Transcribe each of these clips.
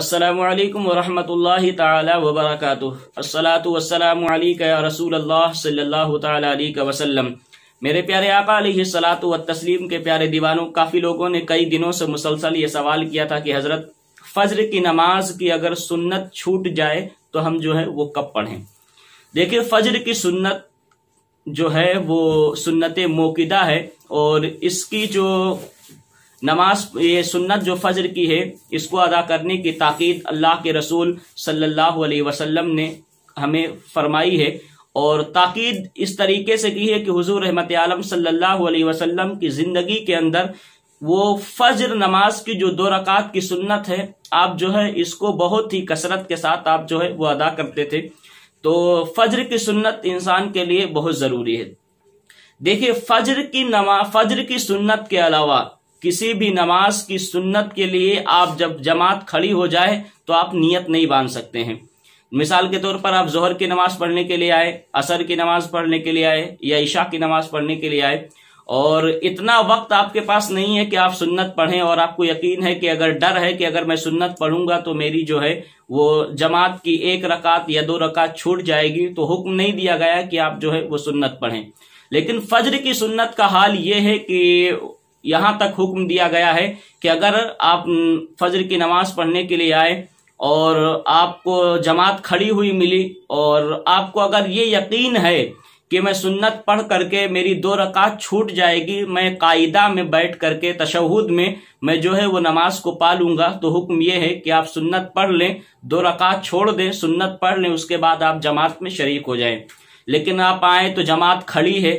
السلام علیکم ورحمۃ اللہ تعالی وبرکاتہ والسلام علیکہ یا رسول اللہ صلی اللہ تعالی علیہ وسلم میرے پیارے آقا علیہ السلاۃ و تسلیم کے پیارے دیوانوں کافی لوگوں نے کئی دنوں سے مسلسل یہ سوال کیا تھا کہ حضرت فجر کی نماز کی اگر سنت چھوٹ جائے تو ہم جو ہے وہ کب پڑھیں دیکھیں فجر کی سنت جو ہے وہ سنت موقدہ ہے اور اس کی جو نماز یہ سنت جو فجر کی ہے اس کو ادا کرنے کی تاکید اللہ کے رسول صلی اللہ علیہ وسلم نے ہمیں فرمائی ہے اور تاکید اس طریقے سے کی ہے کہ حضور رحمت عالم صلی اللہ علیہ وسلم کی زندگی کے اندر وہ فجر نماز کی جو دو رکعت کی سنت ہے آپ جو ہے اس کو بہت ہی کثرت کے ساتھ آپ جو ہے وہ ادا کرتے تھے تو فجر کی سنت انسان کے لیے بہت ضروری ہے دیکھیے فجر کی نماز فجر کی سنت کے علاوہ کسی بھی نماز کی سنت کے لیے آپ جب جماعت کھڑی ہو جائے تو آپ نیت نہیں باندھ سکتے ہیں مثال کے طور پر آپ ظہر کی نماز پڑھنے کے لیے آئے عصر کی نماز پڑھنے کے لیے آئے یا عشاء کی نماز پڑھنے کے لیے آئے اور اتنا وقت آپ کے پاس نہیں ہے کہ آپ سنت پڑھیں اور آپ کو یقین ہے کہ اگر ڈر ہے کہ اگر میں سنت پڑھوں گا تو میری جو ہے وہ جماعت کی ایک رکعت یا دو رکعت چھوٹ جائے گی تو حکم نہیں دیا گیا کہ آپ جو ہے وہ سنت پڑھیں لیکن فجر کی سنت کا حال یہ ہے کہ یہاں تک حکم دیا گیا ہے کہ اگر آپ فجر کی نماز پڑھنے کے لیے آئے اور آپ کو جماعت کھڑی ہوئی ملی اور آپ کو اگر یہ یقین ہے کہ میں سنت پڑھ کر کے میری دو رکعت چھوٹ جائے گی میں قاعدہ میں بیٹھ کر کے تشہد میں میں جو ہے وہ نماز کو پالوں گا تو حکم یہ ہے کہ آپ سنت پڑھ لیں دو رکعت چھوڑ دیں سنت پڑھ لیں اس کے بعد آپ جماعت میں شریک ہو جائیں لیکن آپ آئیں تو جماعت کھڑی ہے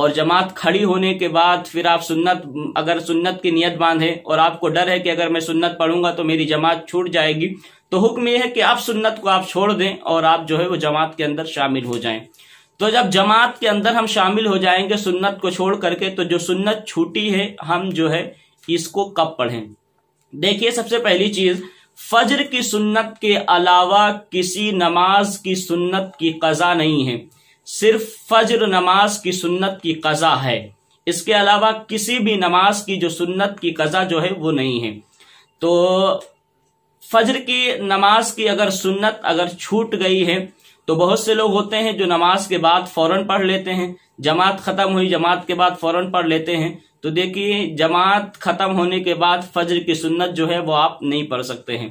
اور جماعت کھڑی ہونے کے بعد پھر آپ سنت اگر سنت کی نیت باندھیں اور آپ کو ڈر ہے کہ اگر میں سنت پڑھوں گا تو میری جماعت چھوٹ جائے گی تو حکم یہ ہے کہ آپ سنت کو آپ چھوڑ دیں اور آپ جو ہے وہ جماعت کے اندر شامل ہو جائیں تو جب جماعت کے اندر ہم شامل ہو جائیں گے سنت کو چھوڑ کر کے تو جو سنت چھوٹی ہے ہم جو ہے اس کو کب پڑھیں دیکھیے سب سے پہلی چیز فجر کی سنت کے علاوہ کسی نماز کی سنت کی قضا نہیں ہے صرف فجر نماز کی سنت کی قضا ہے اس کے علاوہ کسی بھی نماز کی جو سنت کی قضا جو ہے وہ نہیں ہے تو فجر کی نماز کی اگر سنت اگر چھوٹ گئی ہے تو بہت سے لوگ ہوتے ہیں جو نماز کے بعد فوراً پڑھ لیتے ہیں جماعت ختم ہوئی جماعت کے بعد فوراً پڑھ لیتے ہیں تو دیکھیے جماعت ختم ہونے کے بعد فجر کی سنت جو ہے وہ آپ نہیں پڑھ سکتے ہیں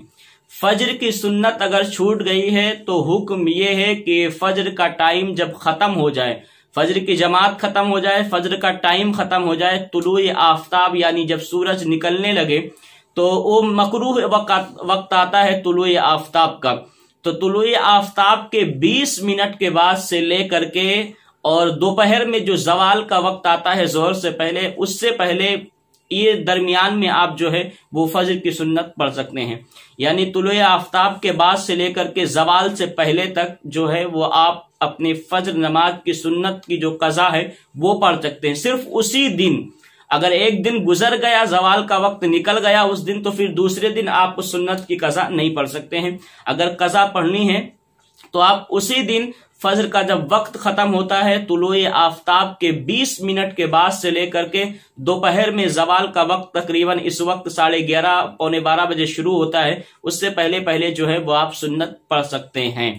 فجر کی سنت اگر چھوٹ گئی ہے تو حکم یہ ہے کہ فجر کا ٹائم جب ختم ہو جائے فجر کی جماعت ختم ہو جائے فجر کا ٹائم ختم ہو جائے طلوع آفتاب یعنی جب سورج نکلنے لگے تو وہ مقروح وقت آتا ہے طلوع آفتاب کا تو طلوع آفتاب کے بیس منٹ کے بعد سے لے کر کے اور دوپہر میں جو زوال کا وقت آتا ہے زہر سے پہلے اس سے پہلے یہ درمیان میں آپ جو ہے وہ فجر کی سنت پڑھ سکتے ہیں یعنی طلوع آفتاب کے بعد سے لے کر کے زوال سے پہلے تک جو ہے وہ آپ اپنی فجر نماز کی سنت کی جو قضا ہے وہ پڑھ سکتے ہیں صرف اسی دن اگر ایک دن گزر گیا زوال کا وقت نکل گیا اس دن تو پھر دوسرے دن آپ سنت کی قضا نہیں پڑھ سکتے ہیں اگر قضا پڑھنی ہے تو آپ اسی دن فجر کا جب وقت ختم ہوتا ہے طلوع آفتاب کے بیس منٹ کے بعد سے لے کر کے دوپہر میں زوال کا وقت تقریباً اس وقت ساڑھے گیارہ پونے بارہ بجے شروع ہوتا ہے اس سے پہلے پہلے جو ہے وہ آپ سنت پڑھ سکتے ہیں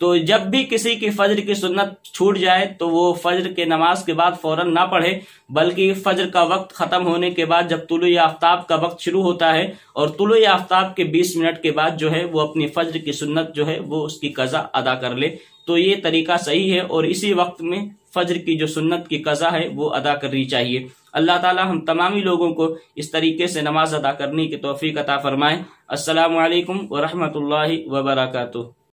تو جب بھی کسی کی فجر کی سنت چھوٹ جائے تو وہ فجر کے نماز کے بعد فوراً نہ پڑھے بلکہ فجر کا وقت ختم ہونے کے بعد جب طلوع آفتاب کا وقت شروع ہوتا ہے اور طلوع آفتاب کے بیس منٹ کے بعد جو ہے وہ اپنی فجر کی سنت جو ہے وہ اس کی قضا ادا کر لے تو یہ طریقہ صحیح ہے اور اسی وقت میں فجر کی جو سنت کی قضا ہے وہ ادا کرنی چاہیے اللہ تعالی ہم تمامی لوگوں کو اس طریقے سے نماز ادا کرنے کی توفیق عطا فرمائیں السلام علیکم ورحمۃ اللہ وبرکاتہ